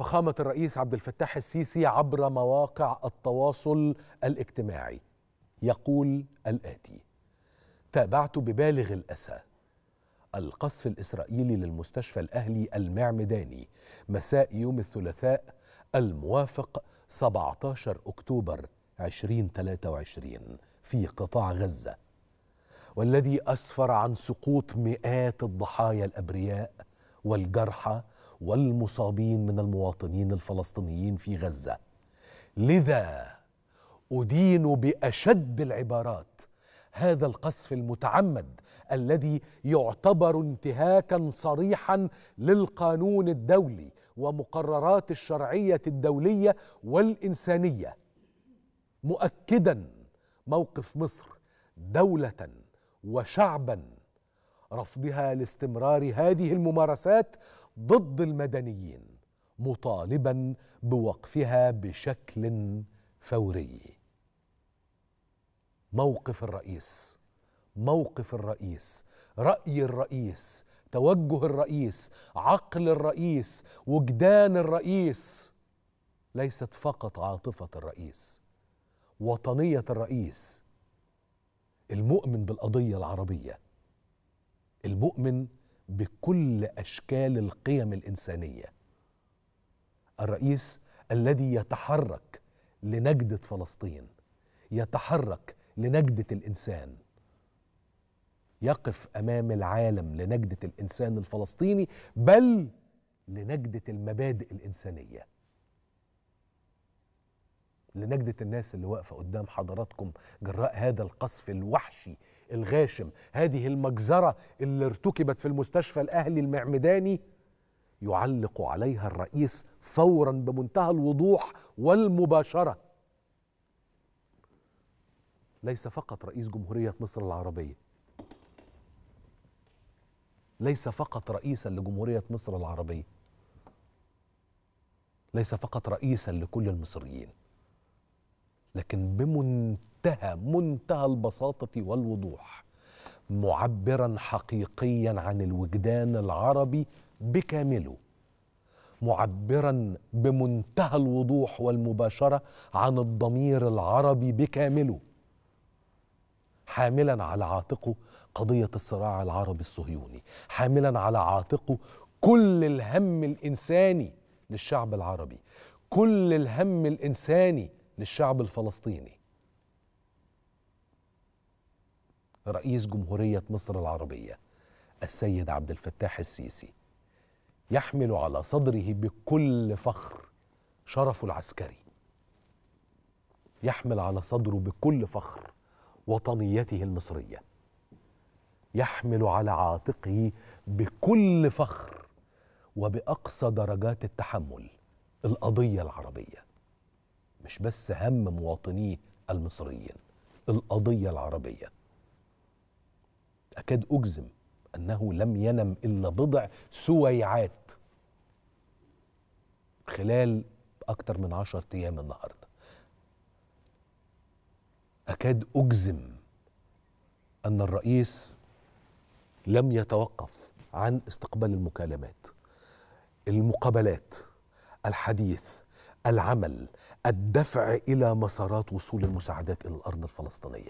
فخامة الرئيس عبد الفتاح السيسي عبر مواقع التواصل الاجتماعي يقول الآتي: تابعت ببالغ الأسى القصف الإسرائيلي للمستشفى الأهلي المعمداني مساء يوم الثلاثاء الموافق 17 أكتوبر 2023 في قطاع غزة والذي أسفر عن سقوط مئات الضحايا الأبرياء والجرحى والمصابين من المواطنين الفلسطينيين في غزه لذا ادين باشد العبارات هذا القصف المتعمد الذي يعتبر انتهاكا صريحا للقانون الدولي ومقررات الشرعيه الدوليه والانسانيه مؤكدا موقف مصر دوله وشعبا رفضها لاستمرار هذه الممارسات ضد المدنيين مطالبا بوقفها بشكل فوري موقف الرئيس موقف الرئيس راي الرئيس توجه الرئيس عقل الرئيس وجدان الرئيس ليست فقط عاطفه الرئيس وطنيه الرئيس المؤمن بالقضيه العربيه المؤمن بكل اشكال القيم الانسانيه الرئيس الذي يتحرك لنجده فلسطين يتحرك لنجده الانسان يقف امام العالم لنجده الانسان الفلسطيني بل لنجده المبادئ الانسانيه لنجده الناس اللي واقفه قدام حضراتكم جراء هذا القصف الوحشي الغاشم هذه المجزرة اللي ارتكبت في المستشفى الأهلي المعمداني يعلق عليها الرئيس فورا بمنتهى الوضوح والمباشرة ليس فقط رئيس جمهورية مصر العربية ليس فقط رئيسا لجمهورية مصر العربية ليس فقط رئيسا لكل المصريين لكن بمنتهى منتهى البساطه والوضوح معبرا حقيقيا عن الوجدان العربي بكامله معبرا بمنتهى الوضوح والمباشره عن الضمير العربي بكامله حاملا على عاتقه قضيه الصراع العربي الصهيوني حاملا على عاتقه كل الهم الانساني للشعب العربي كل الهم الانساني للشعب الفلسطيني رئيس جمهورية مصر العربية السيد عبد الفتاح السيسي يحمل على صدره بكل فخر شرفه العسكري يحمل على صدره بكل فخر وطنيته المصرية يحمل على عاتقه بكل فخر وبأقصى درجات التحمل القضية العربية مش بس هم مواطنيه المصريين القضية العربية أكاد أجزم أنه لم ينم إلا بضع سويعات خلال أكثر من عشرة أيام النهاردة أكاد أجزم أن الرئيس لم يتوقف عن استقبال المكالمات المقابلات الحديث العمل الدفع الى مسارات وصول المساعدات الى الارض الفلسطينيه